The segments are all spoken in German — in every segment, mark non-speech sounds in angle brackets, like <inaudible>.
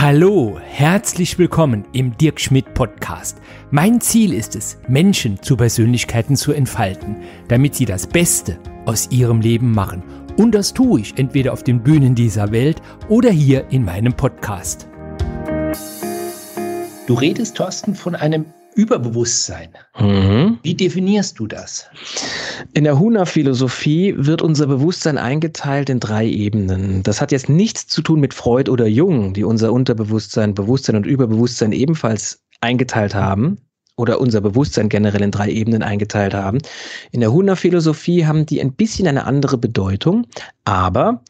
Hallo, herzlich willkommen im Dirk Schmidt Podcast. Mein Ziel ist es, Menschen zu Persönlichkeiten zu entfalten, damit sie das Beste aus ihrem Leben machen. Und das tue ich entweder auf den Bühnen dieser Welt oder hier in meinem Podcast. Du redest, Thorsten, von einem Überbewusstsein. Mhm. Wie definierst du das? In der Huna-Philosophie wird unser Bewusstsein eingeteilt in drei Ebenen. Das hat jetzt nichts zu tun mit Freud oder Jung, die unser Unterbewusstsein, Bewusstsein und Überbewusstsein ebenfalls eingeteilt haben oder unser Bewusstsein generell in drei Ebenen eingeteilt haben. In der Huna-Philosophie haben die ein bisschen eine andere Bedeutung, aber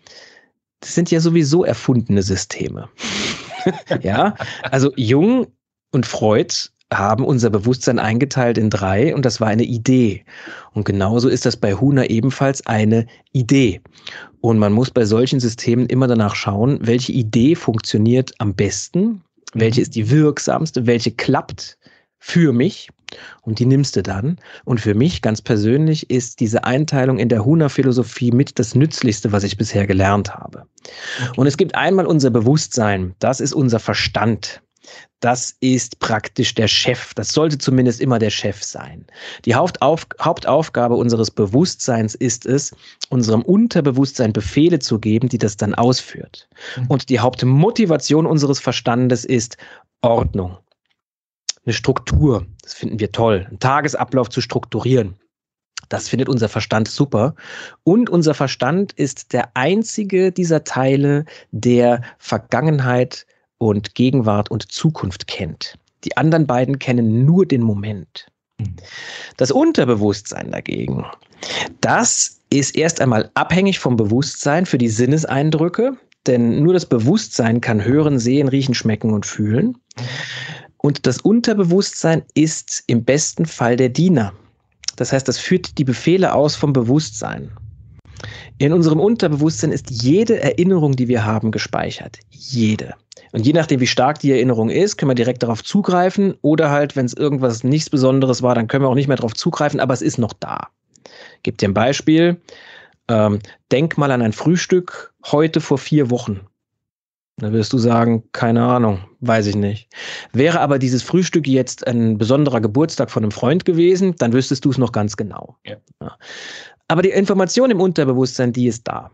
das sind ja sowieso erfundene Systeme. <laughs> ja, also Jung und Freud haben unser Bewusstsein eingeteilt in drei und das war eine Idee. Und genauso ist das bei Huna ebenfalls eine Idee. Und man muss bei solchen Systemen immer danach schauen, welche Idee funktioniert am besten, welche ist die wirksamste, welche klappt für mich und die nimmst du dann. Und für mich ganz persönlich ist diese Einteilung in der Huna-Philosophie mit das Nützlichste, was ich bisher gelernt habe. Okay. Und es gibt einmal unser Bewusstsein, das ist unser Verstand das ist praktisch der Chef. Das sollte zumindest immer der Chef sein. Die Hauptauf Hauptaufgabe unseres Bewusstseins ist es, unserem Unterbewusstsein Befehle zu geben, die das dann ausführt. Mhm. Und die Hauptmotivation unseres Verstandes ist Ordnung. Eine Struktur, das finden wir toll. Einen Tagesablauf zu strukturieren. Das findet unser Verstand super. Und unser Verstand ist der einzige dieser Teile, der Vergangenheit, und Gegenwart und Zukunft kennt. Die anderen beiden kennen nur den Moment. Mhm. Das Unterbewusstsein dagegen, das ist erst einmal abhängig vom Bewusstsein für die Sinneseindrücke, denn nur das Bewusstsein kann hören, sehen, riechen, schmecken und fühlen. Mhm. Und das Unterbewusstsein ist im besten Fall der Diener. Das heißt, das führt die Befehle aus vom Bewusstsein. In unserem Unterbewusstsein ist jede Erinnerung, die wir haben, gespeichert. Jede. Und je nachdem, wie stark die Erinnerung ist, können wir direkt darauf zugreifen oder halt, wenn es irgendwas nichts Besonderes war, dann können wir auch nicht mehr darauf zugreifen, aber es ist noch da. Gibt dir ein Beispiel. Ähm, denk mal an ein Frühstück heute vor vier Wochen. Dann wirst du sagen, keine Ahnung, weiß ich nicht. Wäre aber dieses Frühstück jetzt ein besonderer Geburtstag von einem Freund gewesen, dann wüsstest du es noch ganz genau. Ja. Aber die Information im Unterbewusstsein, die ist da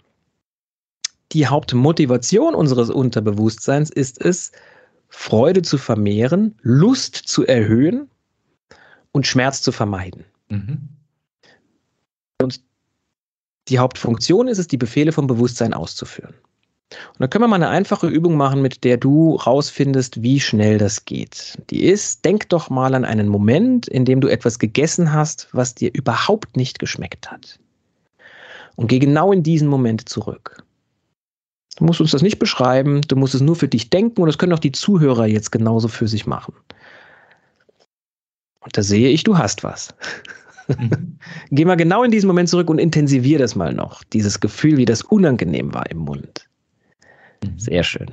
die Hauptmotivation unseres Unterbewusstseins ist es, Freude zu vermehren, Lust zu erhöhen und Schmerz zu vermeiden. Mhm. Und die Hauptfunktion ist es, die Befehle vom Bewusstsein auszuführen. Und da können wir mal eine einfache Übung machen, mit der du rausfindest, wie schnell das geht. Die ist, denk doch mal an einen Moment, in dem du etwas gegessen hast, was dir überhaupt nicht geschmeckt hat. Und geh genau in diesen Moment zurück. Du musst uns das nicht beschreiben, du musst es nur für dich denken und das können auch die Zuhörer jetzt genauso für sich machen. Und da sehe ich, du hast was. Mhm. <laughs> Geh mal genau in diesen Moment zurück und intensivier das mal noch, dieses Gefühl, wie das unangenehm war im Mund. Mhm. Sehr schön.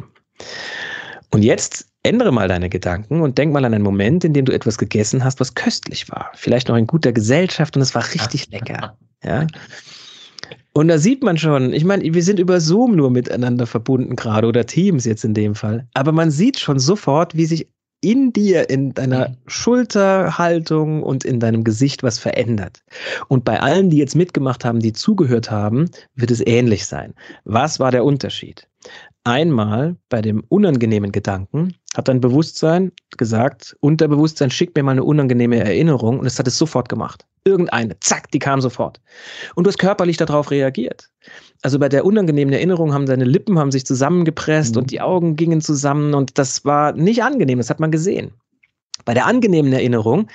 Und jetzt ändere mal deine Gedanken und denk mal an einen Moment, in dem du etwas gegessen hast, was köstlich war. Vielleicht noch in guter Gesellschaft und es war richtig <laughs> lecker. Ja? Und da sieht man schon, ich meine, wir sind über Zoom nur miteinander verbunden gerade oder Teams jetzt in dem Fall. Aber man sieht schon sofort, wie sich in dir, in deiner mhm. Schulterhaltung und in deinem Gesicht was verändert. Und bei allen, die jetzt mitgemacht haben, die zugehört haben, wird es ähnlich sein. Was war der Unterschied? einmal bei dem unangenehmen Gedanken hat dein Bewusstsein gesagt, Unterbewusstsein schickt mir mal eine unangenehme Erinnerung und es hat es sofort gemacht. Irgendeine, zack, die kam sofort. Und du hast körperlich darauf reagiert. Also bei der unangenehmen Erinnerung haben deine Lippen haben sich zusammengepresst mhm. und die Augen gingen zusammen und das war nicht angenehm, das hat man gesehen. Bei der angenehmen Erinnerung,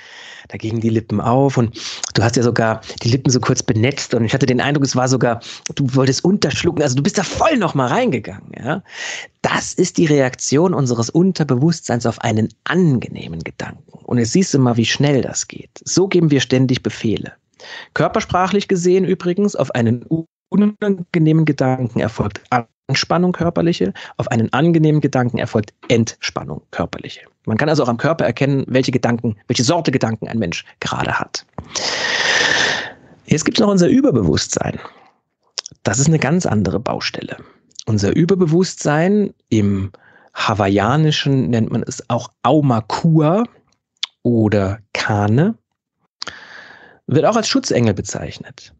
da gingen die Lippen auf und du hast ja sogar die Lippen so kurz benetzt und ich hatte den Eindruck, es war sogar, du wolltest unterschlucken, also du bist da voll nochmal reingegangen. Ja? Das ist die Reaktion unseres Unterbewusstseins auf einen angenehmen Gedanken. Und jetzt siehst du mal, wie schnell das geht. So geben wir ständig Befehle. Körpersprachlich gesehen übrigens auf einen unangenehmen Gedanken erfolgt Anspannung körperliche, auf einen angenehmen Gedanken erfolgt Entspannung körperliche. Man kann also auch am Körper erkennen, welche Gedanken, welche Sorte Gedanken ein Mensch gerade hat. Jetzt gibt es noch unser Überbewusstsein. Das ist eine ganz andere Baustelle. Unser Überbewusstsein im Hawaiianischen nennt man es auch Aumakua oder Kane, wird auch als Schutzengel bezeichnet.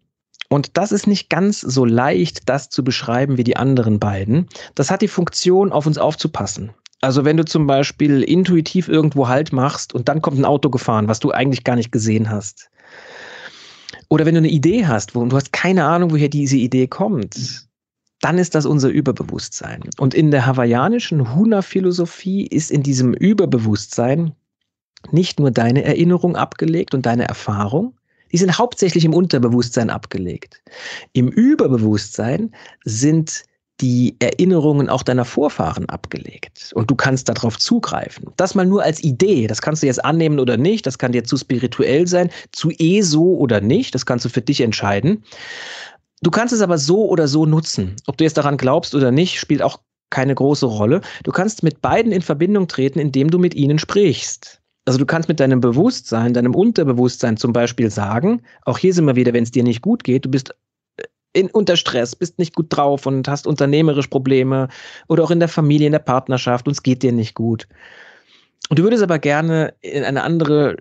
Und das ist nicht ganz so leicht, das zu beschreiben wie die anderen beiden. Das hat die Funktion, auf uns aufzupassen. Also wenn du zum Beispiel intuitiv irgendwo Halt machst und dann kommt ein Auto gefahren, was du eigentlich gar nicht gesehen hast. Oder wenn du eine Idee hast und du hast keine Ahnung, woher diese Idee kommt, dann ist das unser Überbewusstsein. Und in der hawaiianischen Huna-Philosophie ist in diesem Überbewusstsein nicht nur deine Erinnerung abgelegt und deine Erfahrung, die sind hauptsächlich im Unterbewusstsein abgelegt. Im Überbewusstsein sind die Erinnerungen auch deiner Vorfahren abgelegt und du kannst darauf zugreifen. Das mal nur als Idee, das kannst du jetzt annehmen oder nicht, das kann dir zu spirituell sein, zu eh so oder nicht, das kannst du für dich entscheiden. Du kannst es aber so oder so nutzen. Ob du jetzt daran glaubst oder nicht, spielt auch keine große Rolle. Du kannst mit beiden in Verbindung treten, indem du mit ihnen sprichst. Also du kannst mit deinem Bewusstsein, deinem Unterbewusstsein zum Beispiel sagen, auch hier sind wir wieder, wenn es dir nicht gut geht, du bist äh, in, unter Stress, bist nicht gut drauf und hast unternehmerisch Probleme oder auch in der Familie, in der Partnerschaft und es geht dir nicht gut. Und du würdest aber gerne in eine andere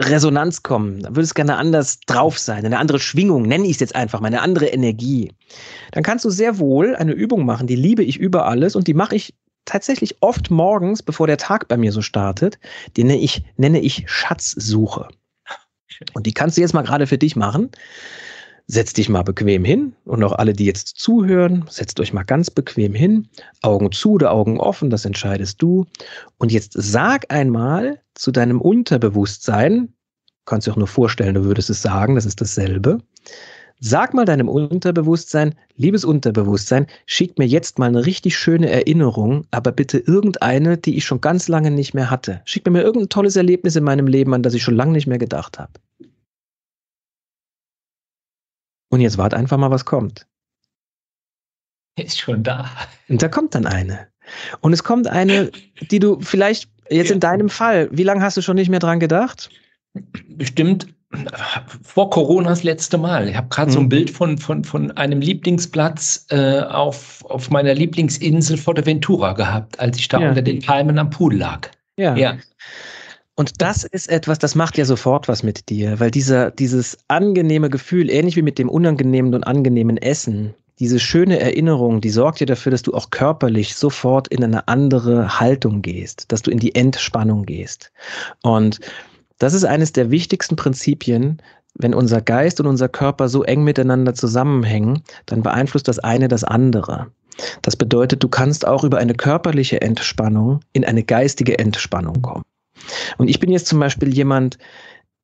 Resonanz kommen, dann würdest gerne anders drauf sein, eine andere Schwingung, nenne ich es jetzt einfach mal, eine andere Energie. Dann kannst du sehr wohl eine Übung machen, die liebe ich über alles und die mache ich tatsächlich oft morgens, bevor der Tag bei mir so startet, den nenne ich, nenne ich Schatzsuche. Und die kannst du jetzt mal gerade für dich machen. Setz dich mal bequem hin und auch alle, die jetzt zuhören, setzt euch mal ganz bequem hin. Augen zu oder Augen offen, das entscheidest du. Und jetzt sag einmal zu deinem Unterbewusstsein, kannst dir auch nur vorstellen, du würdest es sagen, das ist dasselbe. Sag mal deinem Unterbewusstsein, liebes Unterbewusstsein, schick mir jetzt mal eine richtig schöne Erinnerung, aber bitte irgendeine, die ich schon ganz lange nicht mehr hatte. Schick mir irgendein tolles Erlebnis in meinem Leben, an das ich schon lange nicht mehr gedacht habe. Und jetzt wart einfach mal, was kommt. Ist schon da. Und da kommt dann eine. Und es kommt eine, die du vielleicht jetzt in deinem Fall, wie lange hast du schon nicht mehr dran gedacht? Bestimmt vor Corona das letzte Mal. Ich habe gerade mhm. so ein mhm. Bild von, von, von einem Lieblingsplatz äh, auf, auf meiner Lieblingsinsel Forteventura gehabt, als ich da ja. unter den Palmen am Pool lag. Ja. ja. Und das ist etwas, das macht ja sofort was mit dir, weil dieser, dieses angenehme Gefühl, ähnlich wie mit dem unangenehmen und angenehmen Essen, diese schöne Erinnerung, die sorgt dir dafür, dass du auch körperlich sofort in eine andere Haltung gehst, dass du in die Entspannung gehst. Und das ist eines der wichtigsten Prinzipien. Wenn unser Geist und unser Körper so eng miteinander zusammenhängen, dann beeinflusst das eine das andere. Das bedeutet, du kannst auch über eine körperliche Entspannung in eine geistige Entspannung kommen. Und ich bin jetzt zum Beispiel jemand,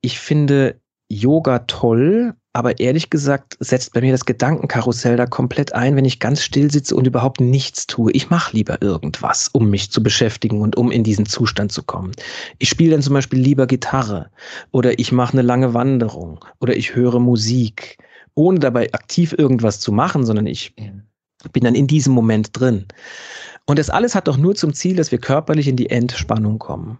ich finde Yoga toll, aber ehrlich gesagt setzt bei mir das Gedankenkarussell da komplett ein, wenn ich ganz still sitze und überhaupt nichts tue. Ich mache lieber irgendwas, um mich zu beschäftigen und um in diesen Zustand zu kommen. Ich spiele dann zum Beispiel lieber Gitarre oder ich mache eine lange Wanderung oder ich höre Musik, ohne dabei aktiv irgendwas zu machen, sondern ich bin dann in diesem Moment drin. Und das alles hat doch nur zum Ziel, dass wir körperlich in die Entspannung kommen.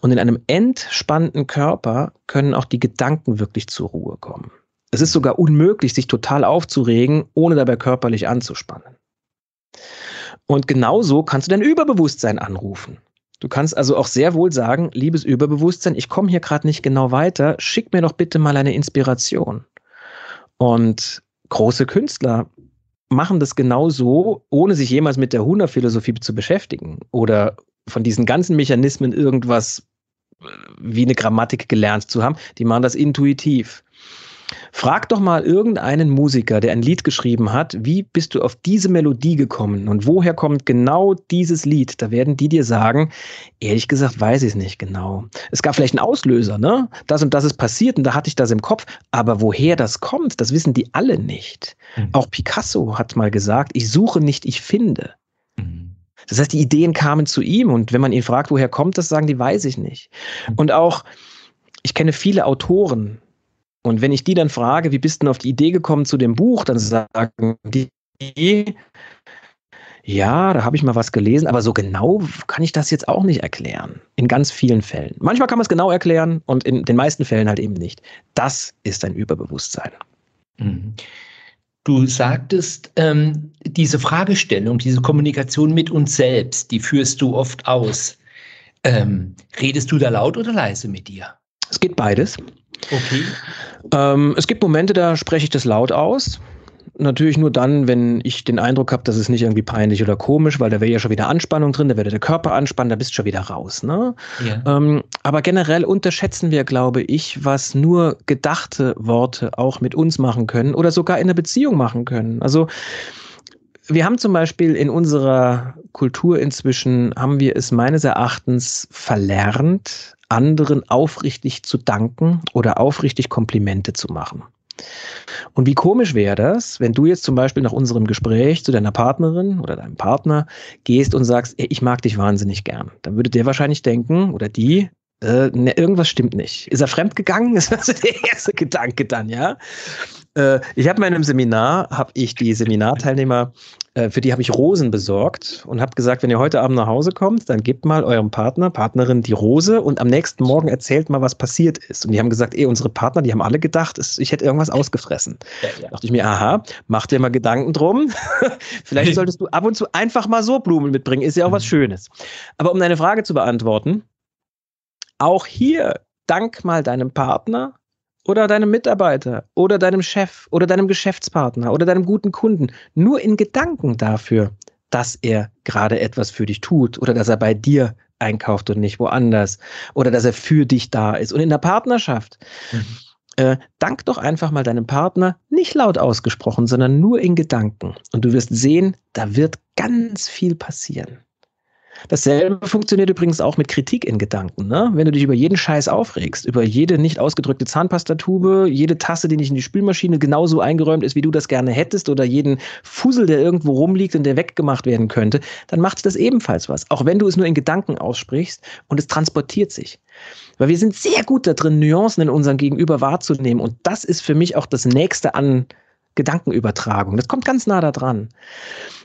Und in einem entspannten Körper können auch die Gedanken wirklich zur Ruhe kommen. Es ist sogar unmöglich, sich total aufzuregen, ohne dabei körperlich anzuspannen. Und genauso kannst du dein Überbewusstsein anrufen. Du kannst also auch sehr wohl sagen, liebes Überbewusstsein, ich komme hier gerade nicht genau weiter, schick mir doch bitte mal eine Inspiration. Und große Künstler machen das genauso, ohne sich jemals mit der Hunderphilosophie zu beschäftigen oder von diesen ganzen Mechanismen irgendwas äh, wie eine Grammatik gelernt zu haben. Die machen das intuitiv. Frag doch mal irgendeinen Musiker, der ein Lied geschrieben hat, wie bist du auf diese Melodie gekommen und woher kommt genau dieses Lied? Da werden die dir sagen, ehrlich gesagt weiß ich es nicht genau. Es gab vielleicht einen Auslöser, ne? Das und das ist passiert und da hatte ich das im Kopf, aber woher das kommt, das wissen die alle nicht. Hm. Auch Picasso hat mal gesagt, ich suche nicht, ich finde. Das heißt, die Ideen kamen zu ihm und wenn man ihn fragt, woher kommt das, sagen die, weiß ich nicht. Und auch, ich kenne viele Autoren und wenn ich die dann frage, wie bist du denn auf die Idee gekommen zu dem Buch, dann sagen die, ja, da habe ich mal was gelesen, aber so genau kann ich das jetzt auch nicht erklären. In ganz vielen Fällen. Manchmal kann man es genau erklären und in den meisten Fällen halt eben nicht. Das ist ein Überbewusstsein. Mhm. Du sagtest, ähm, diese Fragestellung, diese Kommunikation mit uns selbst, die führst du oft aus. Ähm, redest du da laut oder leise mit dir? Es geht beides. Okay. Ähm, es gibt Momente, da spreche ich das laut aus natürlich nur dann, wenn ich den Eindruck habe, das ist nicht irgendwie peinlich oder komisch, weil da wäre ja schon wieder Anspannung drin, da wäre der Körper anspannen, da bist du schon wieder raus. Ne? Ja. Ähm, aber generell unterschätzen wir, glaube ich, was nur gedachte Worte auch mit uns machen können oder sogar in der Beziehung machen können. Also wir haben zum Beispiel in unserer Kultur inzwischen, haben wir es meines Erachtens verlernt, anderen aufrichtig zu danken oder aufrichtig Komplimente zu machen. Und wie komisch wäre das, wenn du jetzt zum Beispiel nach unserem Gespräch zu deiner Partnerin oder deinem Partner gehst und sagst, ey, ich mag dich wahnsinnig gern. Dann würde der wahrscheinlich denken oder die, äh, ne, irgendwas stimmt nicht. Ist er fremdgegangen? <laughs> Das Ist das der erste Gedanke dann, ja? Äh, ich habe mal in einem Seminar, habe ich die Seminarteilnehmer, äh, für die habe ich Rosen besorgt und habe gesagt, wenn ihr heute Abend nach Hause kommt, dann gebt mal eurem Partner, Partnerin die Rose und am nächsten Morgen erzählt mal, was passiert ist. Und die haben gesagt, eh, unsere Partner, die haben alle gedacht, ich hätte irgendwas ausgefressen. Ja, ja. Da dachte ich mir, aha, mach dir mal Gedanken drum. <laughs> Vielleicht <laughs> solltest du ab und zu einfach mal so Blumen mitbringen, ist ja auch was mhm. Schönes. Aber um deine Frage zu beantworten, auch hier dank mal deinem Partner oder deinem Mitarbeiter oder deinem Chef oder deinem Geschäftspartner oder deinem guten Kunden nur in Gedanken dafür, dass er gerade etwas für dich tut oder dass er bei dir einkauft und nicht woanders oder dass er für dich da ist. Und in der Partnerschaft, mhm. äh, dank doch einfach mal deinem Partner, nicht laut ausgesprochen, sondern nur in Gedanken. Und du wirst sehen, da wird ganz viel passieren. Dasselbe funktioniert übrigens auch mit Kritik in Gedanken. Ne? Wenn du dich über jeden Scheiß aufregst, über jede nicht ausgedrückte Zahnpastatube, jede Tasse, die nicht in die Spülmaschine genauso eingeräumt ist, wie du das gerne hättest, oder jeden Fussel, der irgendwo rumliegt und der weggemacht werden könnte, dann macht das ebenfalls was. Auch wenn du es nur in Gedanken aussprichst und es transportiert sich. Weil wir sind sehr gut darin, Nuancen in unserem Gegenüber wahrzunehmen. Und das ist für mich auch das nächste an Gedankenübertragung. Das kommt ganz nah daran.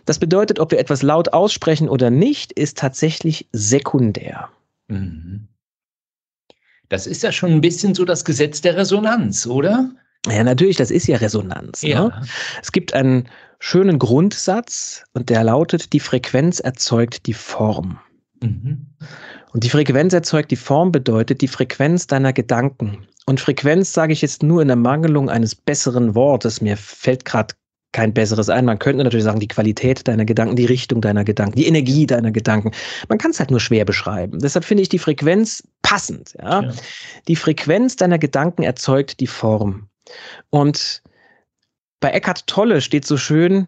Das bedeutet, ob wir etwas laut aussprechen oder nicht, ist tatsächlich sekundär. Mhm. Das ist ja schon ein bisschen so das Gesetz der Resonanz, oder? Ja, natürlich, das ist ja Resonanz. Ne? Ja. Ne? Es gibt einen schönen Grundsatz und der lautet, die Frequenz erzeugt die Form. Mhm. Und die Frequenz erzeugt die Form bedeutet, die Frequenz deiner Gedanken und Frequenz sage ich jetzt nur in der Mangelung eines besseren Wortes. Mir fällt gerade kein besseres ein. Man könnte natürlich sagen, die Qualität deiner Gedanken, die Richtung deiner Gedanken, die Energie deiner Gedanken. Man kann es halt nur schwer beschreiben. Deshalb finde ich die Frequenz passend. Ja? ja? Die Frequenz deiner Gedanken erzeugt die Form. Und bei Eckhart Tolle steht so schön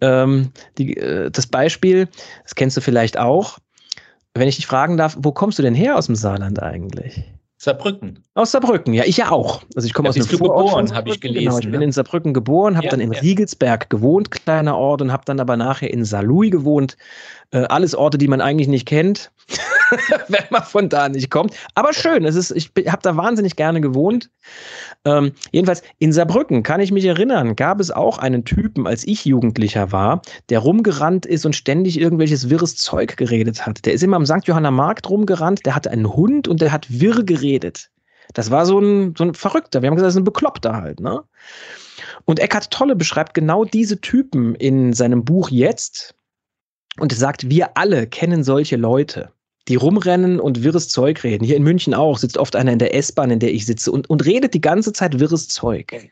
ähm, die, äh, das Beispiel, das kennst du vielleicht auch. Wenn ich dich fragen darf, wo kommst du denn her aus dem Saarland eigentlich? Saarbrücken. Aus Saarbrücken, ja, ich ja auch. Also ich komme ja, aus einem geboren, habe genau, ich gelesen. Genau, ich bin ne? in Saarbrücken geboren, habe ja, dann in ja. Riegelsberg gewohnt, kleiner Ort, und habe dann aber nachher in Saarlouis gewohnt. Äh, alles Orte, die man eigentlich nicht kennt. <laughs> <laughs> wenn man von da nicht kommt. Aber schön, es ist, ich habe da wahnsinnig gerne gewohnt. Ähm, jedenfalls in Saarbrücken kann ich mich erinnern, gab es auch einen Typen, als ich Jugendlicher war, der rumgerannt ist und ständig irgendwelches wirres Zeug geredet hat. Der ist immer am St. Johanna Markt rumgerannt, der hatte einen Hund und der hat wirr geredet. Das war so ein, so ein Verrückter. Wir haben gesagt, das ist ein Bekloppter halt, ne? Und Eckhard Tolle beschreibt genau diese Typen in seinem Buch jetzt und sagt, wir alle kennen solche Leute die rumrennen und wirres Zeug reden. Hier in München auch sitzt oft einer in der S-Bahn, in der ich sitze und, und redet die ganze Zeit wirres Zeug.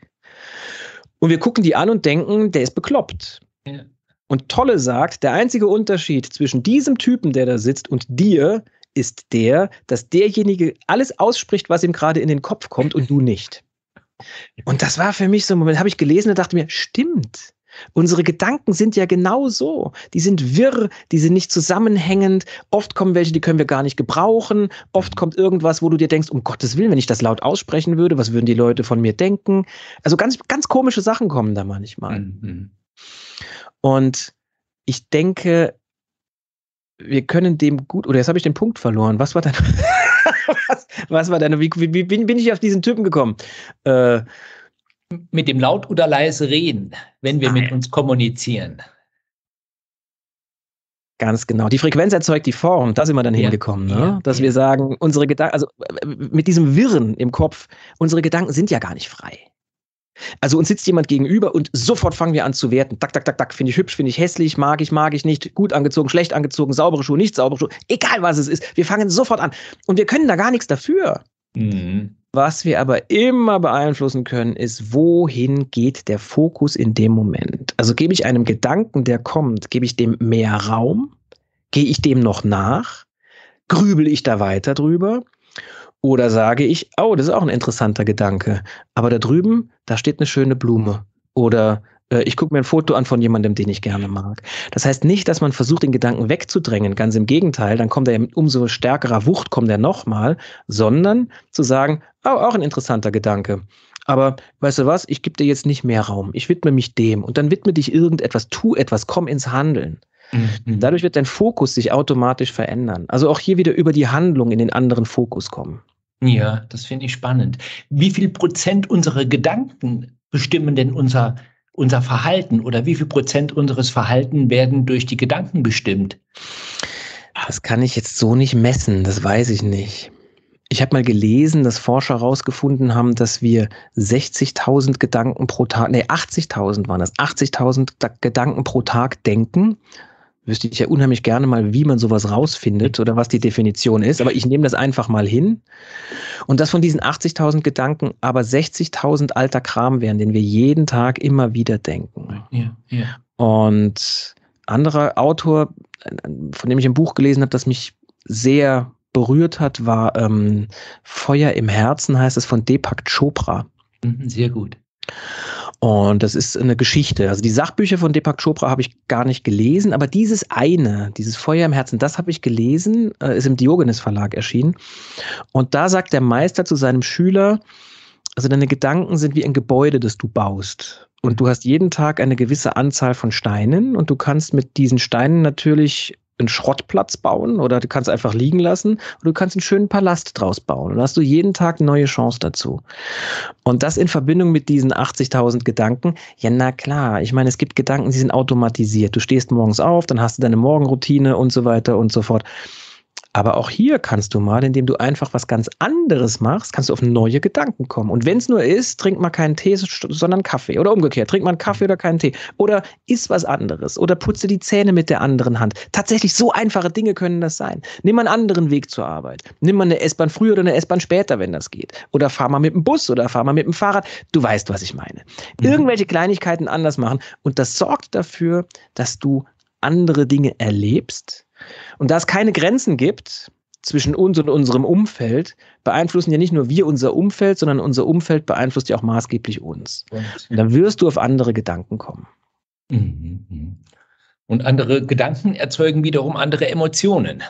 Und wir gucken die an und denken, der ist bekloppt. Ja. Und Tolle sagt, der einzige Unterschied zwischen diesem Typen, der da sitzt, und dir ist der, dass derjenige alles ausspricht, was ihm gerade in den Kopf kommt und du nicht. <laughs> Und das war für mich so ein Moment, habe ich gelesen und dachte mir, stimmt. Unsere Gedanken sind ja genau so. Die sind wirr, die sind nicht zusammenhängend. Oft kommen welche, die können wir gar nicht gebrauchen. Oft kommt irgendwas, wo du dir denkst, um Gottes Willen, wenn ich das laut aussprechen würde, was würden die Leute von mir denken? Also ganz, ganz komische Sachen kommen da manchmal. Mhm. Und ich denke, wir können dem gut, oder jetzt habe ich den Punkt verloren. Was war deine, <laughs> was, was, war deine, wie, wie, bin ich auf diesen Typen gekommen? Äh, mit dem laut oder leise reden, wenn wir Nein. mit uns kommunizieren. Ganz genau. Die Frequenz erzeugt die Form. Da sind wir dann ja. hingekommen, ne? ja. dass ja. wir sagen, unsere Gedanken, also mit diesem Wirren im Kopf, unsere Gedanken sind ja gar nicht frei. Also uns sitzt jemand gegenüber und sofort fangen wir an zu werten. Dack, dack, dack, dack. finde ich hübsch, finde ich hässlich, mag ich, mag ich nicht, gut angezogen, schlecht angezogen, saubere Schuhe, nicht saubere Schuhe, egal was es ist. Wir fangen sofort an. Und wir können da gar nichts dafür. Mhm. Was wir aber immer beeinflussen können, ist, wohin geht der Fokus in dem Moment? Also gebe ich einem Gedanken, der kommt, gebe ich dem mehr Raum? Gehe ich dem noch nach? Grübel ich da weiter drüber? Oder sage ich, oh, das ist auch ein interessanter Gedanke, aber da drüben, da steht eine schöne Blume. Oder äh, ich gucke mir ein Foto an von jemandem, den ich gerne mag. Das heißt nicht, dass man versucht, den Gedanken wegzudrängen. Ganz im Gegenteil, dann kommt er mit umso stärkerer Wucht, kommt er nochmal, sondern zu sagen, oh, auch ein interessanter Gedanke. Aber weißt du was, ich gebe dir jetzt nicht mehr Raum. Ich widme mich dem und dann widme dich irgendetwas, tu etwas, komm ins Handeln. Mhm. Dadurch wird dein Fokus sich automatisch verändern. Also auch hier wieder über die Handlung in den anderen Fokus kommen. Ja, das finde ich spannend. Wie viel Prozent unserer Gedanken bestimmen denn unser unser Verhalten oder wie viel Prozent unseres Verhalten werden durch die Gedanken bestimmt? Das kann ich jetzt so nicht messen, das weiß ich nicht. Ich habe mal gelesen, dass Forscher herausgefunden haben, dass wir 60.000 Gedanken pro Tag, nee, 80.000 waren das, 80.000 Gedanken pro Tag denken wüsste ich ja unheimlich gerne mal, wie man sowas rausfindet oder was die Definition ist. Aber ich nehme das einfach mal hin. Und dass von diesen 80.000 Gedanken aber 60.000 alter Kram wären, den wir jeden Tag immer wieder denken. Ja, ja. Und anderer Autor, von dem ich ein Buch gelesen habe, das mich sehr berührt hat, war ähm, Feuer im Herzen, heißt es von Deepak Chopra. Mhm, sehr gut. Und das ist eine Geschichte. Also die Sachbücher von Deepak Chopra habe ich gar nicht gelesen, aber dieses eine, dieses Feuer im Herzen, das habe ich gelesen, äh, ist im Diogenes Verlag erschienen. Und da sagt der Meister zu seinem Schüler, also deine Gedanken sind wie ein Gebäude, das du baust. Und du hast jeden Tag eine gewisse Anzahl von Steinen und du kannst mit diesen Steinen natürlich einen Schrottplatz bauen oder du kannst einfach liegen lassen oder du kannst einen schönen Palast draus bauen. Und hast du jeden Tag eine neue Chance dazu. Und das in Verbindung mit diesen 80.000 Gedanken, ja, na klar, ich meine, es gibt Gedanken, die sind automatisiert. Du stehst morgens auf, dann hast du deine Morgenroutine und so weiter und so fort. Aber auch hier kannst du mal, indem du einfach was ganz anderes machst, kannst du auf neue Gedanken kommen. Und wenn es nur ist, trink mal keinen Tee, sondern Kaffee. Oder umgekehrt, trink mal einen Kaffee oder keinen Tee. Oder isst was anderes. Oder putze die Zähne mit der anderen Hand. Tatsächlich, so einfache Dinge können das sein. Nimm mal einen anderen Weg zur Arbeit. Nimm mal eine S-Bahn früher oder eine S-Bahn später, wenn das geht. Oder fahr mal mit dem Bus oder fahr mal mit dem Fahrrad. Du weißt, was ich meine. Mhm. Irgendwelche Kleinigkeiten anders machen. Und das sorgt dafür, dass du andere Dinge erlebst, und da es keine Grenzen gibt zwischen uns und unserem Umfeld, beeinflussen ja nicht nur wir unser Umfeld, sondern unser Umfeld beeinflusst ja auch maßgeblich uns. Und dann wirst du auf andere Gedanken kommen. Mhm, mhm. Und andere Gedanken erzeugen wiederum andere Emotionen.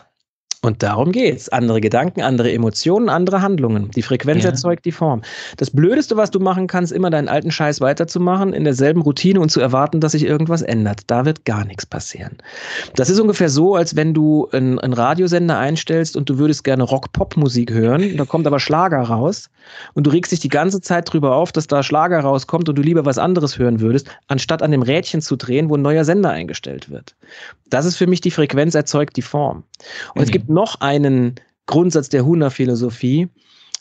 Und darum geht's. Andere Gedanken, andere Emotionen, andere Handlungen. Die Frequenz ja. erzeugt die Form. Das Blödeste, was du machen kannst, immer deinen alten Scheiß weiterzumachen, in derselben Routine und zu erwarten, dass sich irgendwas ändert. Da wird gar nichts passieren. Das ist ungefähr so, als wenn du einen, einen Radiosender einstellst und du würdest gerne Rock-Pop-Musik hören, da kommt aber Schlager raus und du regst dich die ganze Zeit drüber auf, dass da Schlager rauskommt und du lieber was anderes hören würdest, anstatt an dem Rädchen zu drehen, wo ein neuer Sender eingestellt wird. Das ist für mich die Frequenz erzeugt die Form. Und mhm. es gibt noch einen Grundsatz der Huna-Philosophie.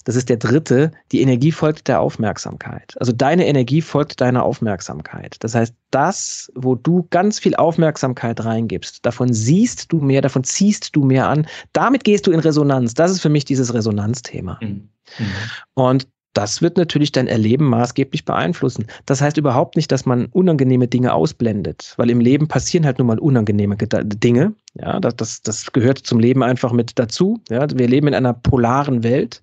Das ist der dritte. Die Energie folgt der Aufmerksamkeit. Also deine Energie folgt deiner Aufmerksamkeit. Das heißt, das, wo du ganz viel Aufmerksamkeit reingibst, davon siehst du mehr, davon ziehst du mehr an. Damit gehst du in Resonanz. Das ist für mich dieses Resonanzthema. Mhm. mhm. Und das wird natürlich dein Erleben maßgeblich beeinflussen. Das heißt überhaupt nicht, dass man unangenehme Dinge ausblendet, weil im Leben passieren halt nun mal unangenehme Dinge. Ja, das, das, das gehört zum Leben einfach mit dazu. Ja, wir leben in einer polaren Welt.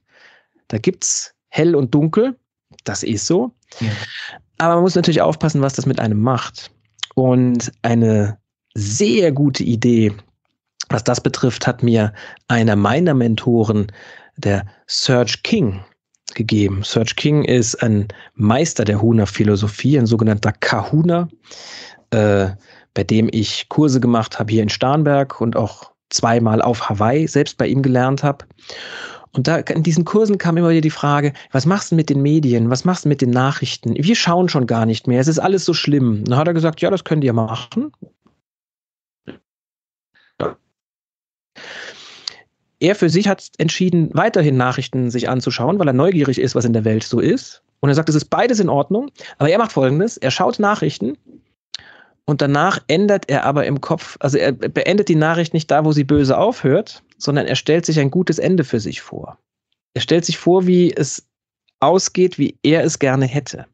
Da gibt es hell und dunkel. Das ist so. Ja. Aber man muss natürlich aufpassen, was das mit einem macht. Und eine sehr gute Idee, was das betrifft, hat mir einer meiner Mentoren, der Serge King, gegeben. Serge King ist ein Meister der Huna-Philosophie, ein sogenannter Kahuna, äh, bei dem ich Kurse gemacht habe hier in Starnberg und auch zweimal auf Hawaii selbst bei ihm gelernt habe. Und da in diesen Kursen kam immer wieder die Frage, was machst du mit den Medien? Was machst du mit den Nachrichten? Wir schauen schon gar nicht mehr. Es ist alles so schlimm. Und dann hat er gesagt, ja, das könnt ihr machen. Ja er für sich hat entschieden, weiterhin Nachrichten sich anzuschauen, weil er neugierig ist, was in der Welt so ist. Und er sagt, es ist beides in Ordnung. Aber er macht Folgendes: Er schaut Nachrichten und danach ändert er aber im Kopf, also er beendet die Nachricht nicht da, wo sie böse aufhört, sondern er stellt sich ein gutes Ende für sich vor. Er stellt sich vor, wie es ausgeht, wie er es gerne hätte.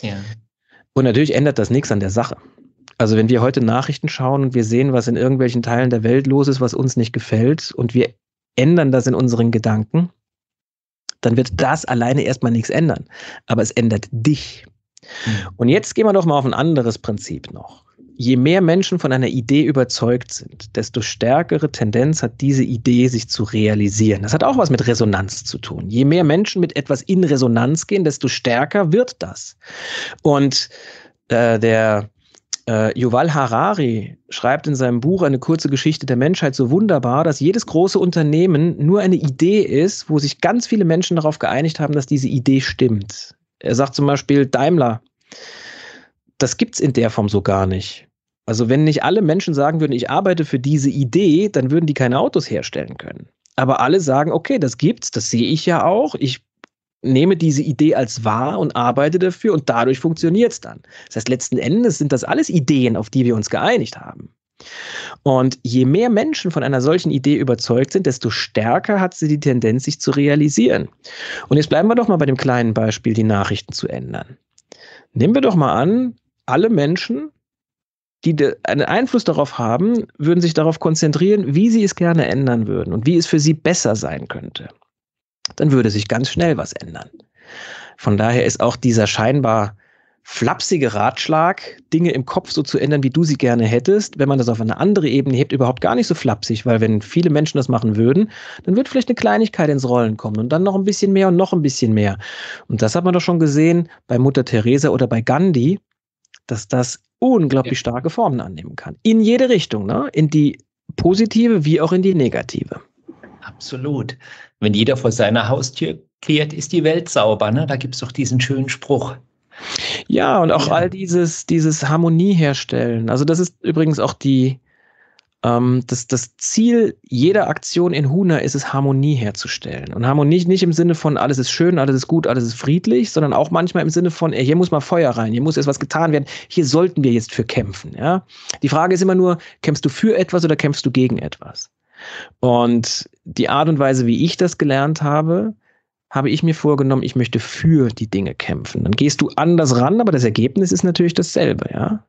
Ja. Und natürlich ändert das nichts an der Sache. Also wenn wir heute Nachrichten schauen und wir sehen, was in irgendwelchen Teilen der Welt los ist, was uns nicht gefällt und wir ändern das in unseren Gedanken, dann wird das alleine erstmal nichts ändern. Aber es ändert dich. Mhm. Und jetzt gehen wir doch mal auf ein anderes Prinzip noch. Je mehr Menschen von einer Idee überzeugt sind, desto stärkere Tendenz hat diese Idee, sich zu realisieren. Das hat auch was mit Resonanz zu tun. Je mehr Menschen mit etwas in Resonanz gehen, desto stärker wird das. Und äh, der äh, Yuval Harari schreibt in seinem Buch eine kurze Geschichte der Menschheit so wunderbar, dass jedes große Unternehmen nur eine Idee ist, wo sich ganz viele Menschen darauf geeinigt haben, dass diese Idee stimmt. Er sagt zum Beispiel Daimler. Das gibt es in der Form so gar nicht. Also wenn nicht alle Menschen sagen würden, ich arbeite für diese Idee, dann würden die keine Autos herstellen können. Aber alle sagen, okay, das gibt's, das sehe ich ja auch. Ich nehme diese Idee als wahr und arbeite dafür und dadurch funktioniert es dann. Das heißt, letzten Endes sind das alles Ideen, auf die wir uns geeinigt haben. Und je mehr Menschen von einer solchen Idee überzeugt sind, desto stärker hat sie die Tendenz, sich zu realisieren. Und jetzt bleiben wir doch mal bei dem kleinen Beispiel, die Nachrichten zu ändern. Nehmen wir doch mal an, alle Menschen, die einen Einfluss darauf haben, würden sich darauf konzentrieren, wie sie es gerne ändern würden und wie es für sie besser sein könnte dann würde sich ganz schnell was ändern. Von daher ist auch dieser scheinbar flapsige Ratschlag, Dinge im Kopf so zu ändern, wie du sie gerne hättest, wenn man das auf eine andere Ebene hebt, überhaupt gar nicht so flapsig, weil wenn viele Menschen das machen würden, dann wird vielleicht eine Kleinigkeit ins Rollen kommen und dann noch ein bisschen mehr und noch ein bisschen mehr. Und das hat man doch schon gesehen bei Mutter Teresa oder bei Gandhi, dass das unglaublich ja. starke Formen annehmen kann. In jede Richtung, ne? in die positive wie auch in die negative. Absolut. Wenn jeder vor seiner Haustür kehrt, ist die Welt sauber. Ne? Da gibt es doch diesen schönen Spruch. Ja, und auch ja. all dieses, dieses Harmonie herstellen. Also, das ist übrigens auch die, ähm, das, das Ziel jeder Aktion in Huna ist es, Harmonie herzustellen. Und Harmonie nicht im Sinne von alles ist schön, alles ist gut, alles ist friedlich, sondern auch manchmal im Sinne von, ey, hier muss mal Feuer rein, hier muss jetzt was getan werden, hier sollten wir jetzt für kämpfen. Ja? Die Frage ist immer nur, kämpfst du für etwas oder kämpfst du gegen etwas? Und die Art und Weise, wie ich das gelernt habe, habe ich mir vorgenommen, ich möchte für die Dinge kämpfen. Dann gehst du anders ran, aber das Ergebnis ist natürlich dasselbe, ja.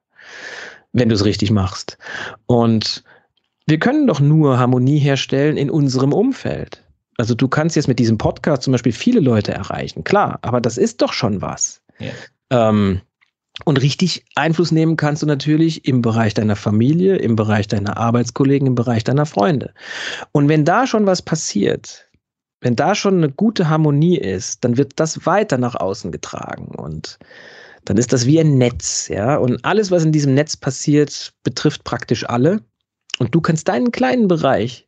Wenn du es richtig machst. Und wir können doch nur Harmonie herstellen in unserem Umfeld. Also du kannst jetzt mit diesem Podcast zum Beispiel viele Leute erreichen, klar, aber das ist doch schon was. Ja. Ähm, und richtig Einfluss nehmen kannst du natürlich im Bereich deiner Familie, im Bereich deiner Arbeitskollegen, im Bereich deiner Freunde. Und wenn da schon was passiert, wenn da schon eine gute Harmonie ist, dann wird das weiter nach außen getragen und dann ist das wie ein Netz, ja. Und alles, was in diesem Netz passiert, betrifft praktisch alle. Und du kannst deinen kleinen Bereich,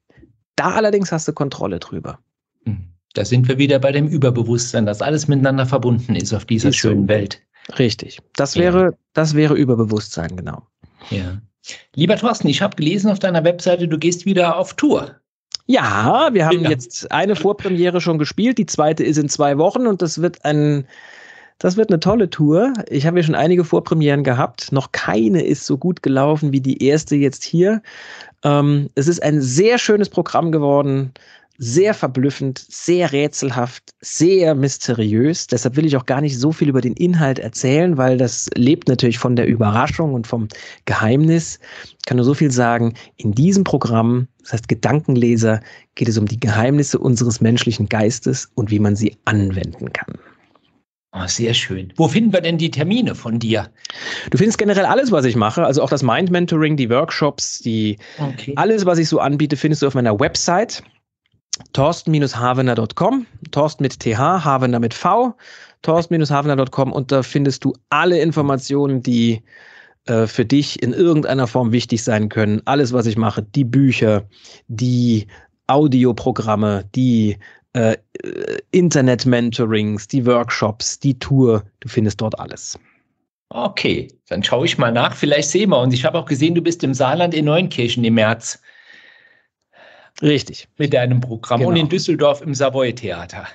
da allerdings hast du Kontrolle drüber. Hm. Da sind wir wieder bei dem Überbewusstsein, dass alles miteinander verbunden ist auf dieser ist schönen so. Welt. Richtig. Das wäre, ja. das wäre Überbewusstsein, genau. Ja. Lieber Thorsten, ich habe gelesen auf deiner Webseite, du gehst wieder auf Tour. Ja, wir haben ja. jetzt eine Vorpremiere schon gespielt, die zweite ist in zwei Wochen und das wird ein, das wird eine tolle Tour. Ich habe ja schon einige Vorpremieren gehabt. Noch keine ist so gut gelaufen wie die erste jetzt hier. Ähm, es ist ein sehr schönes Programm geworden sehr verblüffend, sehr rätselhaft, sehr mysteriös. Deshalb will ich auch gar nicht so viel über den Inhalt erzählen, weil das lebt natürlich von der Überraschung und vom Geheimnis. Ich kann nur so viel sagen, in diesem Programm, das heißt Gedankenleser, geht es um die Geheimnisse unseres menschlichen Geistes und wie man sie anwenden kann. Oh, sehr schön. Wo finden wir denn die Termine von dir? Du findest generell alles, was ich mache, also auch das Mind Mentoring, die Workshops, die okay. alles, was ich so anbiete, findest du auf meiner Website. Thorsten-Havener.com, Thorsten mit TH, Havener mit V, Thorsten-Havener.com und da findest du alle Informationen, die äh, für dich in irgendeiner Form wichtig sein können. Alles, was ich mache, die Bücher, die Audioprogramme, die äh, äh, Internet-Mentorings, die Workshops, die Tour, du findest dort alles. Okay, dann schaue ich mal nach. Vielleicht sehen wir uns. Ich habe auch gesehen, du bist im Saarland in Neunkirchen im März. Richtig. Mit deinem Programm. Genau. Und in genau. Düsseldorf im Savoy-Theater.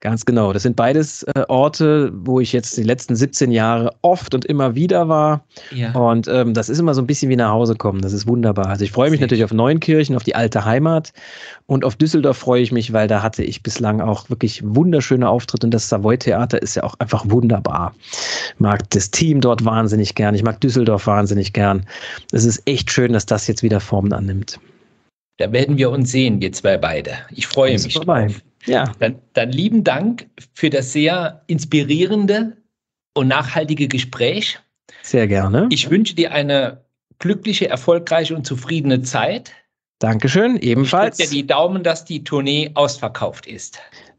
Ganz genau. Das sind beides äh, Orte, wo ich jetzt die letzten 17 Jahre oft und immer wieder war. Ja. Und ähm, das ist immer so ein bisschen wie nach Hause kommen. Das ist wunderbar. Also ich freue mich natürlich auf Neunkirchen, auf die alte Heimat und auf Düsseldorf freue ich mich, weil da hatte ich bislang auch wirklich wunderschöne Auftritte und das Savoy Theater ist ja auch einfach wunderbar. Ich mag das Team dort wahnsinnig gern. Ich mag Düsseldorf wahnsinnig gern. Es ist echt schön, dass das jetzt wieder Formen annimmt. Da werden wir uns sehen, wir zwei beide. Ich freue das mich. Vorbei. Ja. Dann, dann lieben Dank für das sehr inspirierende und nachhaltige Gespräch. Sehr gerne. Ich wünsche dir eine glückliche, erfolgreiche und zufriedene Zeit. Dankeschön, ebenfalls. Ich ja die Daumen, dass die Tournee ausverkauft ist.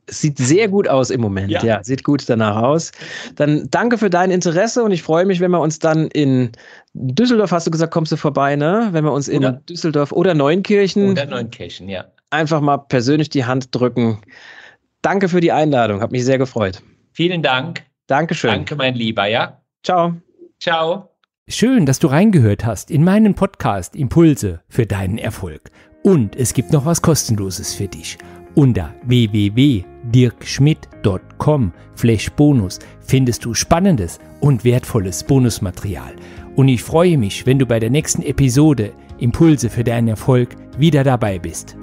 Sieht sehr gut aus im Moment, ja. ja. sieht gut danach aus. Dann danke für dein Interesse und ich freue mich, wenn wir uns dann in Düsseldorf, hast du gesagt, kommst du vorbei, ne? Wenn wir uns in oder Düsseldorf oder Neunkirchen. Oder Neunkirchen, ja. Einfach mal persönlich die Hand drücken. Danke für die Einladung, hat mich sehr gefreut. Vielen Dank. Dankeschön. Danke, mein Lieber, ja? Ciao. Ciao. Schön, dass du reingehört hast in meinen Podcast Impulse für deinen Erfolg. Und es gibt noch was kostenloses für dich. Unter www.dirkschmidt.com slash Bonus findest du spannendes und wertvolles Bonusmaterial. Und ich freue mich, wenn du bei der nächsten Episode Impulse für deinen Erfolg wieder dabei bist.